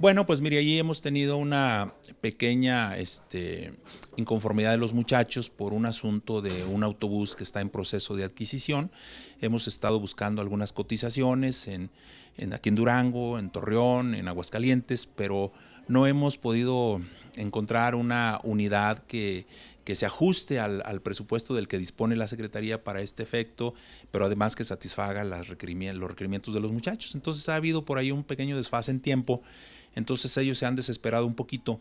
Bueno, pues mire, allí hemos tenido una pequeña este, inconformidad de los muchachos por un asunto de un autobús que está en proceso de adquisición. Hemos estado buscando algunas cotizaciones en, en aquí en Durango, en Torreón, en Aguascalientes, pero no hemos podido encontrar una unidad que, que se ajuste al, al, presupuesto del que dispone la Secretaría para este efecto, pero además que satisfaga los requerimientos de los muchachos. Entonces ha habido por ahí un pequeño desfase en tiempo, entonces ellos se han desesperado un poquito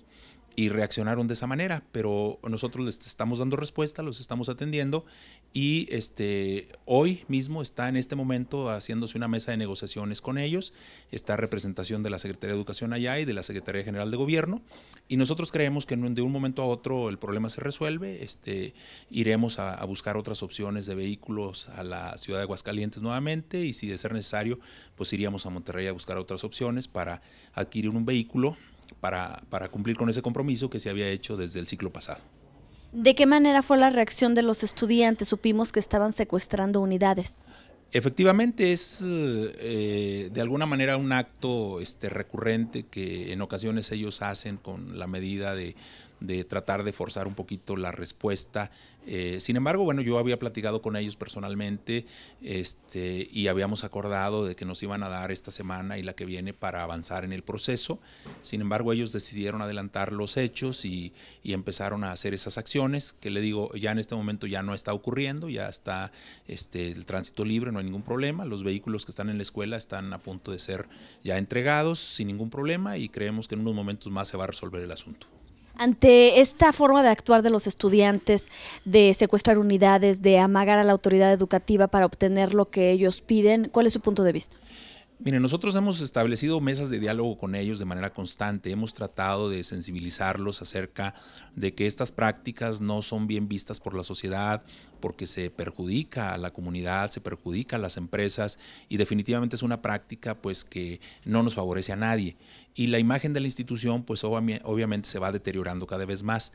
y reaccionaron de esa manera, pero nosotros les estamos dando respuesta, los estamos atendiendo y este, hoy mismo está en este momento haciéndose una mesa de negociaciones con ellos, está representación de la Secretaría de Educación allá y de la Secretaría General de Gobierno y nosotros creemos que de un momento a otro el problema se resuelve, este, iremos a, a buscar otras opciones de vehículos a la ciudad de Aguascalientes nuevamente y si de ser necesario pues iríamos a Monterrey a buscar otras opciones para adquirir un vehículo para, cumplir con ese compromiso que se había hecho desde el ciclo pasado. ¿De qué manera fue la reacción de los estudiantes? Supimos que estaban secuestrando unidades. Efectivamente es eh, de alguna manera un acto este, recurrente que en ocasiones ellos hacen con la medida de, tratar de forzar un poquito la respuesta. Eh, sin embargo, bueno, yo había platicado con ellos personalmente este, y habíamos acordado de que nos iban a dar esta semana y la que viene para avanzar en el proceso. Sin embargo, ellos decidieron adelantar los hechos y, empezaron a hacer esas acciones que le digo, ya en este momento ya no está ocurriendo, ya está este, el tránsito libre, no hay ningún problema. Los vehículos que están en la escuela están a punto de ser ya entregados sin ningún problema y creemos que en unos momentos más se va a resolver el asunto. Ante esta forma de actuar de los estudiantes, de secuestrar unidades, de amagar a la autoridad educativa para obtener lo que ellos piden, ¿cuál es su punto de vista? Miren, nosotros hemos establecido mesas de diálogo con ellos de manera constante, hemos tratado de sensibilizarlos acerca de que estas prácticas no son bien vistas por la sociedad, porque se perjudica a la comunidad, se perjudica a las empresas y definitivamente es una práctica pues que no nos favorece a nadie. Y la imagen de la institución pues obviamente se va deteriorando cada vez más.